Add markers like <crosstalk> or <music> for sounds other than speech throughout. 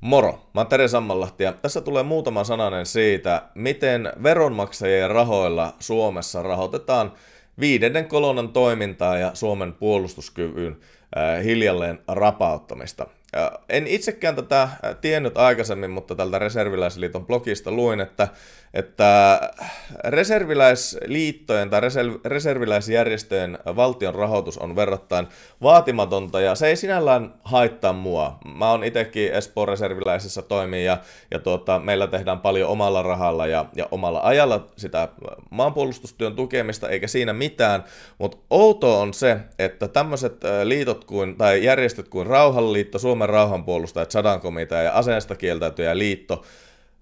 Moro, mä oon Tere Sammanlahti ja tässä tulee muutama sananen siitä, miten veronmaksajien rahoilla Suomessa rahoitetaan viidennen kolonnan toimintaa ja Suomen puolustuskyvyn hiljalleen rapauttamista. En itsekään tätä tiennyt aikaisemmin, mutta tältä Reserviläisliiton blogista luin, että, että äh, reserviläisliittojen tai reserviläisjärjestöjen valtion rahoitus on verrattain vaatimatonta ja se ei sinällään haittaa mua. Mä oon itsekin Espoon reserviläisessä toimin ja, ja tuota, meillä tehdään paljon omalla rahalla ja, ja omalla ajalla sitä maanpuolustustyön tukemista eikä siinä mitään, mutta outoa on se, että tämmöiset liitot kuin, tai järjestöt kuin Rauhanliitto, Suomen Suomen rauhanpuolustajat, sadan komitea ja aseesta kieltäytyjä liitto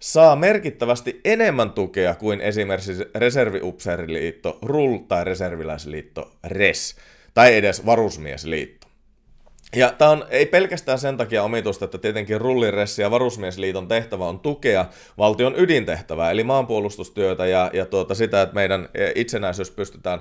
saa merkittävästi enemmän tukea kuin esimerkiksi Reserviupseeriliitto RUL tai Reserviläisliitto RES tai edes Varusmiesliitto. Ja tämä on ei pelkästään sen takia omitusta, että tietenkin Rulliressi ja Varusmiesliiton tehtävä on tukea valtion ydintehtävää, eli maanpuolustustyötä ja, ja tuota sitä, että meidän eh, itsenäisyys pystytään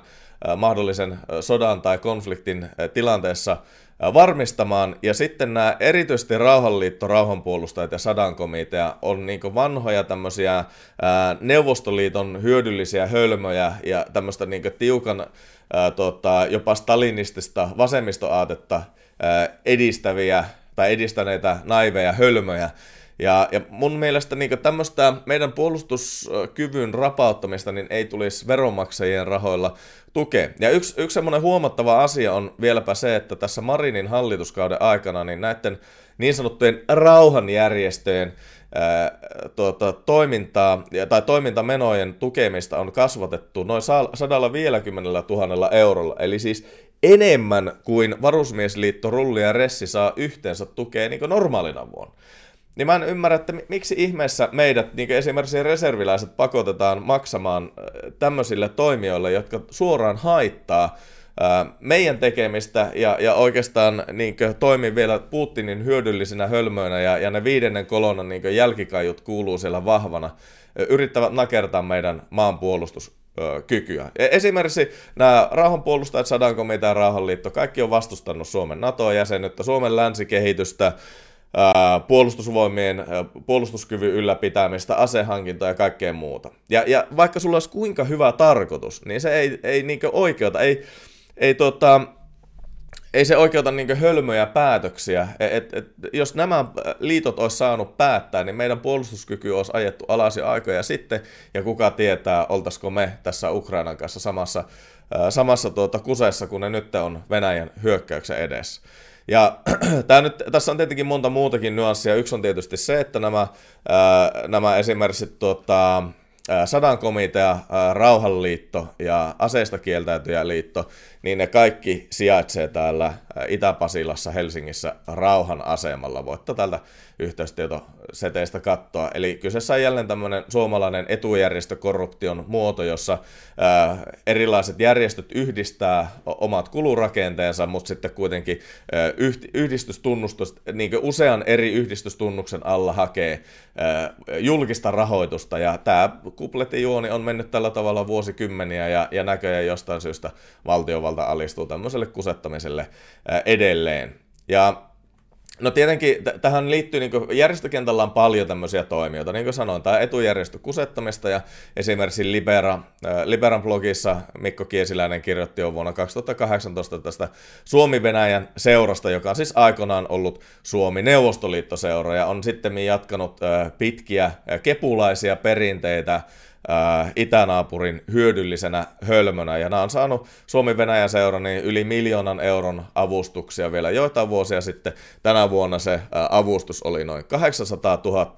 eh, mahdollisen eh, sodan tai konfliktin tilanteessa varmistamaan. Ja sitten nämä erityisesti Rauhanliitto, Rauhanpuolustajat ja Sadankomitea on niin vanhoja tämmöisiä ää, Neuvostoliiton hyödyllisiä hölmöjä ja tämmöistä niin tiukan ää, tota, jopa stalinistista vasemmistoaatetta ää, edistäviä tai edistäneitä naiveja hölmöjä. Ja, ja mun mielestä niin tämmöistä meidän puolustuskyvyn rapauttamista niin ei tulisi veronmaksajien rahoilla tukea. Ja yksi, yksi semmoinen huomattava asia on vieläpä se, että tässä Marinin hallituskauden aikana niin näiden niin sanottujen rauhanjärjestöjen ää, tuota, toimintaa tai toimintamenojen tukemista on kasvatettu noin 150 000 eurolla. Eli siis enemmän kuin Varusmiesliitto Rulli ja Ressi saa yhteensä tukea niin normaalina vuonna. Niin mä en ymmärrä, että miksi ihmeessä meidät, niin esimerkiksi reserviläiset, pakotetaan maksamaan äh, tämmöisille toimijoille, jotka suoraan haittaa äh, meidän tekemistä ja, ja oikeastaan niin toimii vielä Putinin hyödyllisinä hölmöinä ja, ja ne viidennen kolonnan niin jälkikajut kuuluu siellä vahvana, yrittävät nakertaa meidän maanpuolustus kykyä. E, esimerkiksi nämä rauhanpuolustajat, sadankomitea, rauhanliitto, kaikki on vastustanut Suomen NATO-jäsenyyttä, Suomen länsikehitystä, puolustusvoimien puolustuskyvyn ylläpitämistä, asehankintoja ja kaikkea muuta. Ja, ja vaikka sulla olisi kuinka hyvä tarkoitus, niin se ei, ei niinkö oikeuta, ei, ei tota, ei se oikeuta niinkö hölmöjä päätöksiä. E, et, et, jos nämä liitot olisi saanut päättää, niin meidän puolustuskyky olisi ajettu alas jo aikoja sitten, ja kuka tietää, oltaisiko me tässä Ukrainan kanssa samassa, samassa tuota kusessa, kun ne nyt on Venäjän hyökkäyksen edessä. Ja <clears throat> tää nyt, tässä on tietenkin monta muutakin nyanssia. Yksi on tietysti se, että nämä, ää, nämä esimerkiksi tota, Sadan komitea, Rauhanliitto ja aseista liitto, niin ne kaikki sijaitsee täällä Itä-Pasilassa Helsingissä Rauhan asemalla. Voitte täältä yhteystietoseteistä katsoa. Eli kyseessä on jälleen tämmöinen suomalainen etujärjestökorruption muoto, jossa erilaiset järjestöt yhdistää omat kulurakenteensa, mutta sitten kuitenkin yhdistystunnustus, niin usean eri yhdistystunnuksen alla hakee julkista rahoitusta, ja tämä juoni niin on mennyt tällä tavalla vuosikymmeniä ja, ja näköjään jostain syystä valtiovalta alistuu tämmöiselle kusettamiselle edelleen. Ja No tietenkin t- tähän liittyy, niin järjestökentällä on paljon tämmöisiä toimijoita, niin kuin sanoin, tämä etujärjestö kusettamista ja esimerkiksi Libera, äh, Liberan blogissa Mikko Kiesiläinen kirjoitti jo vuonna 2018 tästä Suomi-Venäjän seurasta, joka on siis aikoinaan ollut Suomi-Neuvostoliittoseura ja on sitten jatkanut äh, pitkiä äh, kepulaisia perinteitä Äh, itänaapurin hyödyllisenä hölmönä. Ja nämä on saanut Suomi-Venäjän seura niin yli miljoonan euron avustuksia vielä joitain vuosia sitten. Tänä vuonna se äh, avustus oli noin 800 000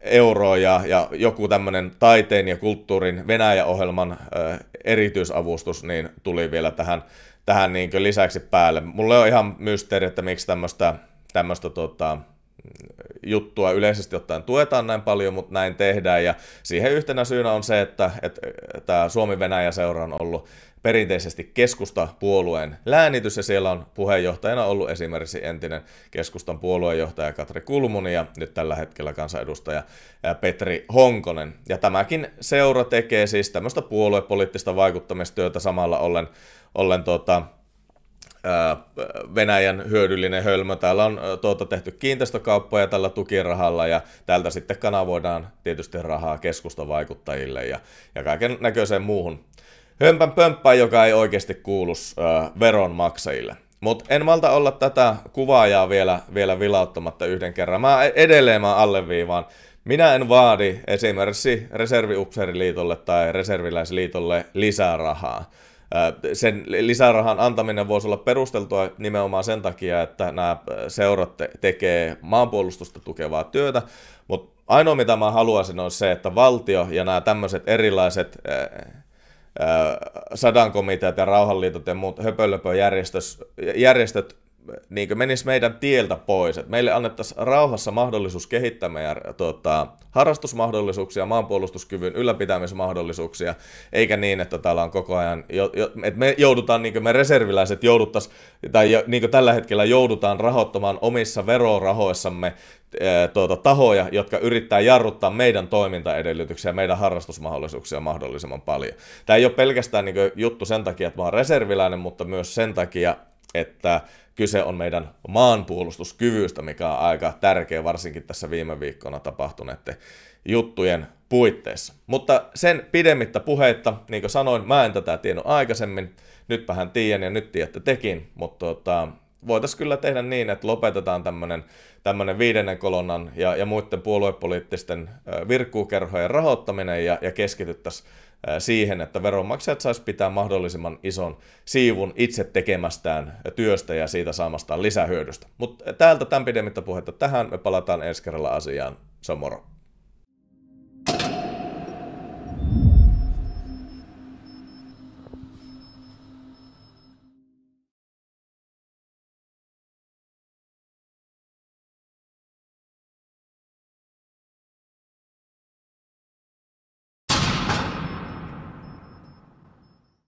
euroa ja, ja joku tämmöinen taiteen ja kulttuurin Venäjä-ohjelman äh, erityisavustus niin tuli vielä tähän, tähän niin lisäksi päälle. Mulle on ihan mysteeri, että miksi tämmöistä tämmöistä tota, juttua yleisesti ottaen tuetaan näin paljon, mutta näin tehdään. Ja siihen yhtenä syynä on se, että, että tämä Suomi-Venäjä-seura on ollut perinteisesti keskustapuolueen läänitys, ja siellä on puheenjohtajana ollut esimerkiksi entinen keskustan puoluejohtaja Katri Kulmuni ja nyt tällä hetkellä kansanedustaja Petri Honkonen. Ja tämäkin seura tekee siis tämmöistä puoluepoliittista vaikuttamistyötä samalla ollen, ollen tuota, Venäjän hyödyllinen hölmö. Täällä on tuota, tehty kiinteistökauppoja tällä tukirahalla ja täältä sitten kanavoidaan tietysti rahaa keskustavaikuttajille ja, ja kaiken näköiseen muuhun hömpän pömppään, joka ei oikeasti kuulu äh, veronmaksajille. Mutta en malta olla tätä kuvaajaa vielä, vielä vilauttamatta yhden kerran. Mä edelleen mä alleviivaan. Minä en vaadi esimerkiksi Reserviupseeriliitolle tai Reserviläisliitolle lisää rahaa sen lisärahan antaminen voisi olla perusteltua nimenomaan sen takia, että nämä seurat tekee maanpuolustusta tukevaa työtä, mutta ainoa mitä mä haluaisin on se, että valtio ja nämä tämmöiset erilaiset sadankomiteat ja rauhanliitot ja muut höpölöpöjärjestöt niin menisi meidän tieltä pois, Et meille annettaisiin rauhassa mahdollisuus kehittää meidän tota, harrastusmahdollisuuksia, maanpuolustuskyvyn ylläpitämismahdollisuuksia, eikä niin, että täällä on koko ajan, jo, jo, että me joudutaan, niin kuin me reserviläiset jouduttaisiin, tai jo, niin kuin tällä hetkellä joudutaan rahoittamaan omissa verorahoissamme tuota, tahoja, jotka yrittää jarruttaa meidän toimintaedellytyksiä, meidän harrastusmahdollisuuksia mahdollisimman paljon. Tämä ei ole pelkästään niin juttu sen takia, että mä oon reserviläinen, mutta myös sen takia, että kyse on meidän maanpuolustuskyvystä, mikä on aika tärkeä varsinkin tässä viime viikkona tapahtuneiden juttujen puitteissa. Mutta sen pidemmittä puheitta, niin kuin sanoin, mä en tätä tiennyt aikaisemmin, nytpähän tiedän ja nyt tiedätte tekin, mutta tota, voitaisiin kyllä tehdä niin, että lopetetaan tämmöinen tämmönen viidennen kolonnan ja, ja muiden puoluepoliittisten virkkuukerhojen rahoittaminen ja, ja keskityttäisiin siihen, että veronmaksajat saisi pitää mahdollisimman ison siivun itse tekemästään työstä ja siitä saamastaan lisähyödystä. Mutta täältä tämän pidemmittä puhetta tähän, me palataan ensi kerralla asiaan. Se on moro.